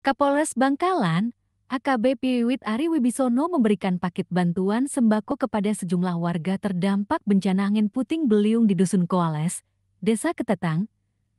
Kapolres Bangkalan, AKBP Wiwit Ari Wibisono memberikan paket bantuan sembako kepada sejumlah warga terdampak bencana angin puting beliung di Dusun Koales, Desa Ketetang,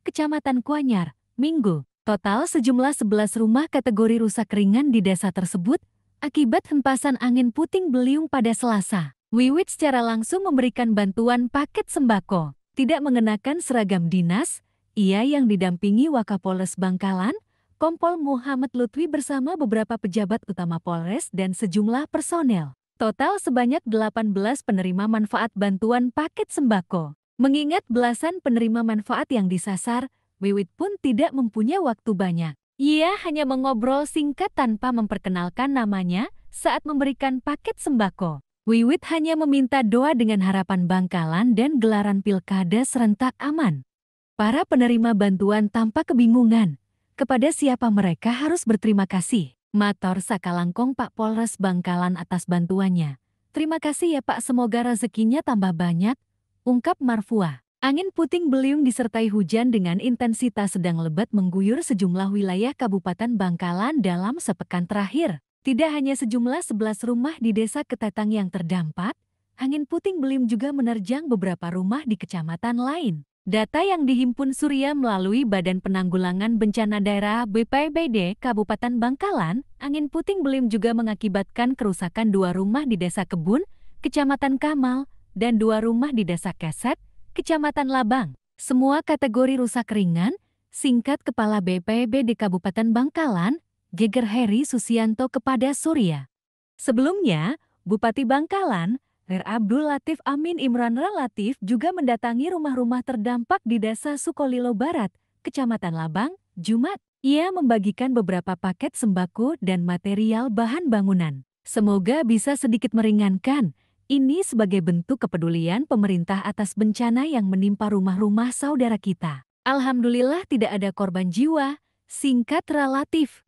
Kecamatan Kuanyar, Minggu. Total sejumlah 11 rumah kategori rusak ringan di desa tersebut akibat hempasan angin puting beliung pada Selasa. Wiwit secara langsung memberikan bantuan paket sembako. Tidak mengenakan seragam dinas, ia yang didampingi Wakapolres Bangkalan, Kompol Muhammad Lutwi bersama beberapa pejabat utama Polres dan sejumlah personel. Total sebanyak 18 penerima manfaat bantuan paket sembako. Mengingat belasan penerima manfaat yang disasar, Wiwit pun tidak mempunyai waktu banyak. Ia hanya mengobrol singkat tanpa memperkenalkan namanya saat memberikan paket sembako. Wiwit hanya meminta doa dengan harapan bangkalan dan gelaran pilkada serentak aman. Para penerima bantuan tampak kebingungan. Kepada siapa mereka harus berterima kasih? Mator Sakalangkong Pak Polres Bangkalan atas bantuannya. Terima kasih ya Pak semoga rezekinya tambah banyak, ungkap Marfua. Angin puting beliung disertai hujan dengan intensitas sedang lebat mengguyur sejumlah wilayah Kabupaten Bangkalan dalam sepekan terakhir. Tidak hanya sejumlah 11 rumah di desa Ketetang yang terdampak, angin puting beliung juga menerjang beberapa rumah di kecamatan lain. Data yang dihimpun Surya melalui Badan Penanggulangan Bencana Daerah BPBD Kabupaten Bangkalan, angin puting beliung juga mengakibatkan kerusakan dua rumah di Desa Kebun, Kecamatan Kamal, dan dua rumah di Desa Keset, Kecamatan Labang. Semua kategori rusak ringan, singkat Kepala BPBD Kabupaten Bangkalan, Geger Heri Susianto kepada Surya. Sebelumnya, Bupati Bangkalan, Ler Abdul Latif Amin Imran Relatif juga mendatangi rumah-rumah terdampak di Desa Sukolilo Barat, Kecamatan Labang, Jumat. Ia membagikan beberapa paket sembako dan material bahan bangunan. Semoga bisa sedikit meringankan. Ini sebagai bentuk kepedulian pemerintah atas bencana yang menimpa rumah-rumah saudara kita. Alhamdulillah tidak ada korban jiwa, singkat relatif.